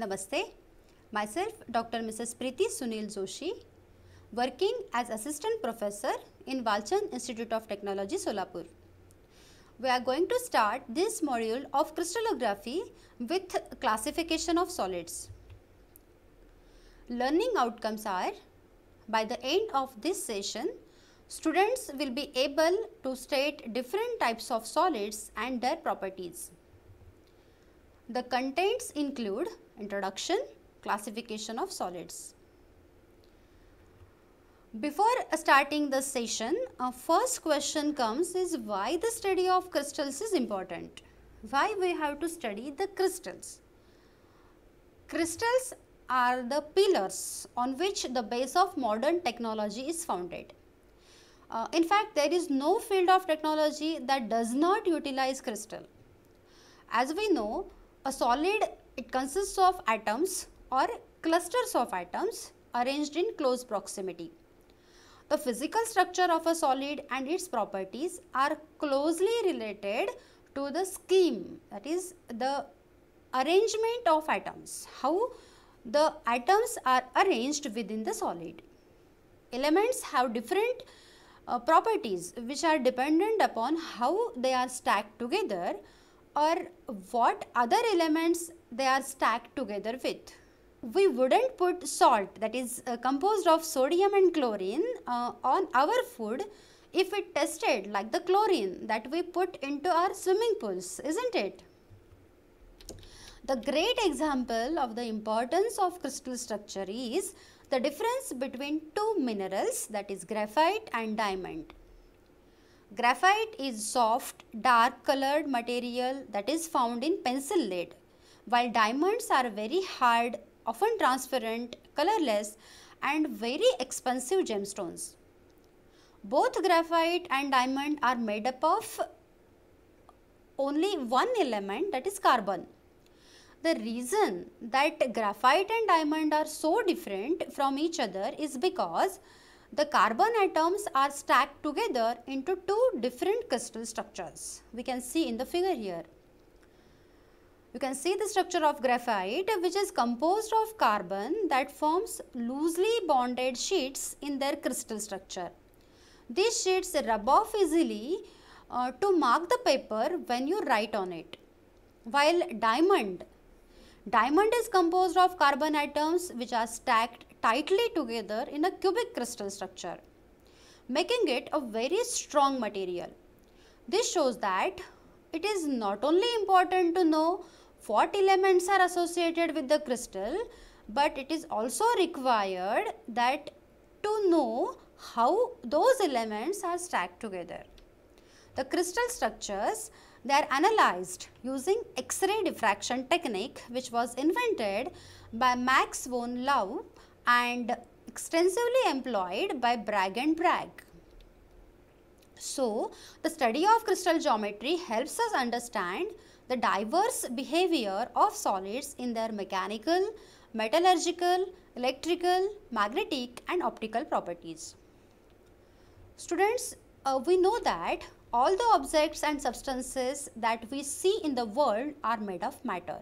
Namaste. Myself Dr. Mrs. Preeti Sunil Joshi working as assistant professor in Walchand Institute of Technology Solapur. We are going to start this module of crystallography with classification of solids. Learning outcomes are by the end of this session students will be able to state different types of solids and their properties. The contents include Introduction Classification of Solids. Before starting the session, our first question comes is why the study of crystals is important? Why we have to study the crystals? Crystals are the pillars on which the base of modern technology is founded. Uh, in fact, there is no field of technology that does not utilize crystal. As we know, a solid it consists of atoms or clusters of atoms arranged in close proximity. The physical structure of a solid and its properties are closely related to the scheme that is the arrangement of atoms, how the atoms are arranged within the solid. Elements have different uh, properties which are dependent upon how they are stacked together or what other elements they are stacked together with. We wouldn't put salt that is uh, composed of sodium and chlorine uh, on our food if it tested like the chlorine that we put into our swimming pools, isn't it? The great example of the importance of crystal structure is the difference between two minerals that is graphite and diamond. Graphite is soft, dark colored material that is found in pencil lead, while diamonds are very hard, often transparent, colorless and very expensive gemstones. Both graphite and diamond are made up of only one element that is carbon. The reason that graphite and diamond are so different from each other is because the carbon atoms are stacked together into two different crystal structures. We can see in the figure here. You can see the structure of graphite which is composed of carbon that forms loosely bonded sheets in their crystal structure. These sheets rub off easily uh, to mark the paper when you write on it. While diamond, diamond is composed of carbon atoms which are stacked tightly together in a cubic crystal structure, making it a very strong material. This shows that it is not only important to know what elements are associated with the crystal, but it is also required that to know how those elements are stacked together. The crystal structures they are analyzed using X-ray diffraction technique which was invented by Max von Laue and extensively employed by Bragg and Bragg. So, the study of crystal geometry helps us understand the diverse behavior of solids in their mechanical, metallurgical, electrical, magnetic and optical properties. Students, uh, we know that all the objects and substances that we see in the world are made of matter.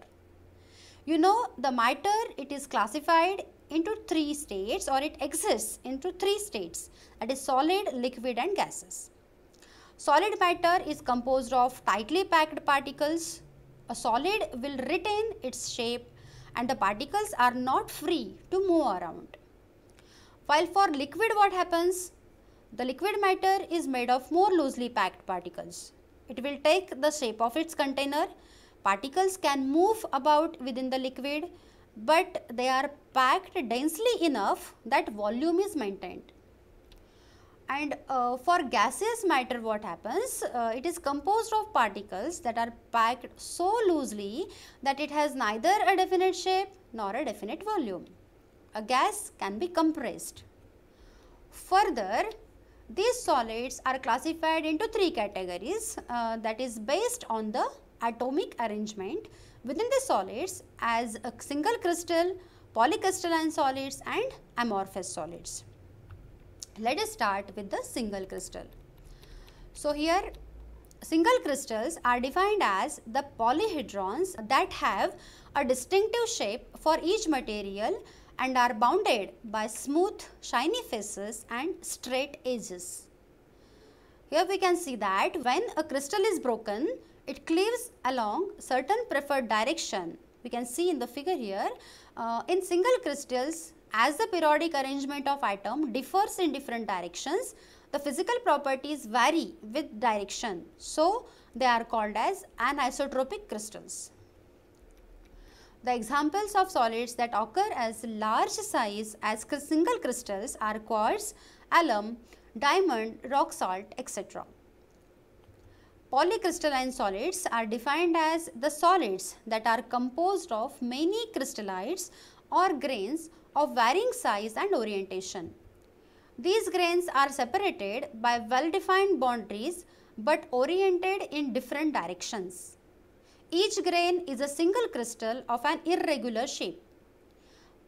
You know the matter it is classified into three states or it exists into three states that is solid, liquid and gases. Solid matter is composed of tightly packed particles. A solid will retain its shape and the particles are not free to move around. While for liquid what happens? The liquid matter is made of more loosely packed particles. It will take the shape of its container. Particles can move about within the liquid but they are packed densely enough that volume is maintained. And uh, for gaseous matter what happens, uh, it is composed of particles that are packed so loosely that it has neither a definite shape nor a definite volume. A gas can be compressed. Further, these solids are classified into three categories uh, that is based on the atomic arrangement Within the solids as a single crystal, polycrystalline solids and amorphous solids. Let us start with the single crystal. So here single crystals are defined as the polyhedrons that have a distinctive shape for each material and are bounded by smooth shiny faces and straight edges. Here we can see that when a crystal is broken, it cleaves along certain preferred direction. We can see in the figure here, uh, in single crystals as the periodic arrangement of atom differs in different directions, the physical properties vary with direction. So, they are called as anisotropic crystals. The examples of solids that occur as large size as single crystals are quartz, alum, diamond, rock salt, etc. Polycrystalline solids are defined as the solids that are composed of many crystallites or grains of varying size and orientation. These grains are separated by well-defined boundaries but oriented in different directions. Each grain is a single crystal of an irregular shape.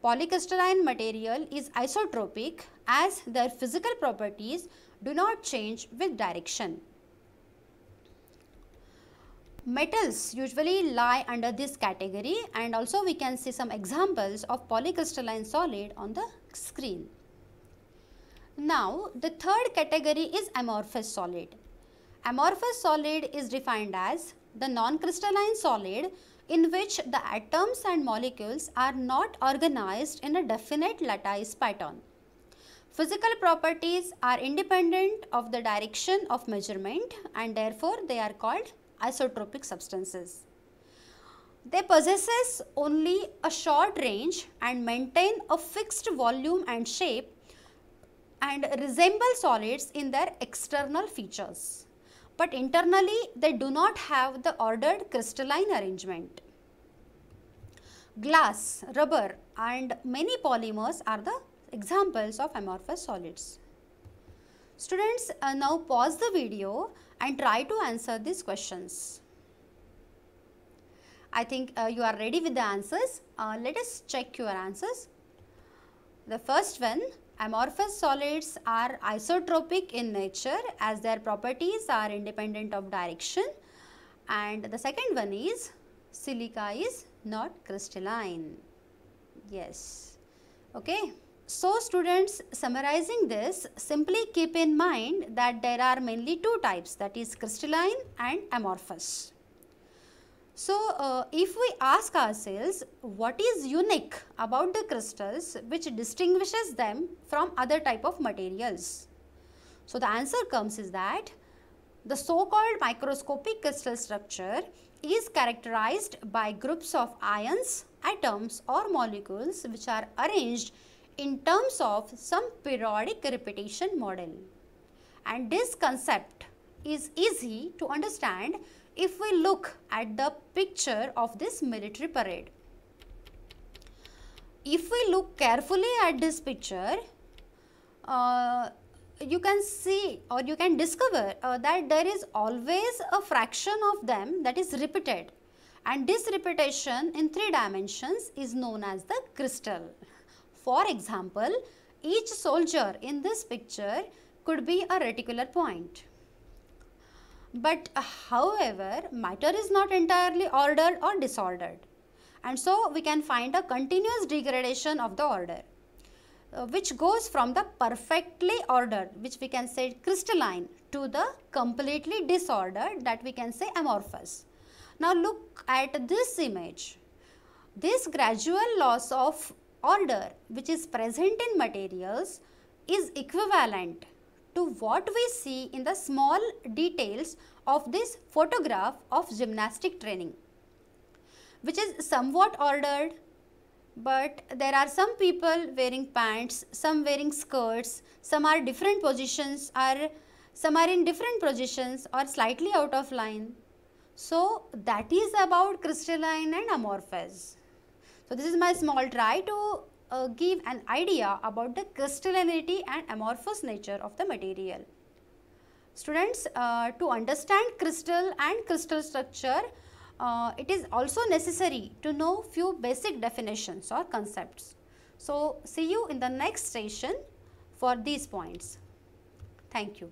Polycrystalline material is isotropic as their physical properties do not change with direction. Metals usually lie under this category and also we can see some examples of polycrystalline solid on the screen. Now the third category is amorphous solid. Amorphous solid is defined as the non-crystalline solid in which the atoms and molecules are not organized in a definite lattice pattern. Physical properties are independent of the direction of measurement and therefore they are called isotropic substances. They possess only a short range and maintain a fixed volume and shape and resemble solids in their external features. But internally they do not have the ordered crystalline arrangement. Glass, rubber and many polymers are the examples of amorphous solids. Students, uh, now pause the video and try to answer these questions. I think uh, you are ready with the answers. Uh, let us check your answers. The first one, amorphous solids are isotropic in nature as their properties are independent of direction. And the second one is silica is not crystalline. Yes. Okay. So students summarizing this simply keep in mind that there are mainly two types that is crystalline and amorphous. So uh, if we ask ourselves what is unique about the crystals which distinguishes them from other type of materials. So the answer comes is that the so called microscopic crystal structure is characterized by groups of ions, atoms or molecules which are arranged in terms of some periodic repetition model. And this concept is easy to understand if we look at the picture of this military parade. If we look carefully at this picture, uh, you can see or you can discover uh, that there is always a fraction of them that is repeated and this repetition in three dimensions is known as the crystal. For example, each soldier in this picture could be a reticular point. But however, matter is not entirely ordered or disordered. And so we can find a continuous degradation of the order, uh, which goes from the perfectly ordered, which we can say crystalline, to the completely disordered that we can say amorphous. Now look at this image. This gradual loss of order which is present in materials is equivalent to what we see in the small details of this photograph of gymnastic training which is somewhat ordered but there are some people wearing pants, some wearing skirts, some are different positions are some are in different positions or slightly out of line. So that is about crystalline and amorphous. So, this is my small try to uh, give an idea about the crystallinity and amorphous nature of the material. Students, uh, to understand crystal and crystal structure, uh, it is also necessary to know few basic definitions or concepts. So, see you in the next session for these points. Thank you.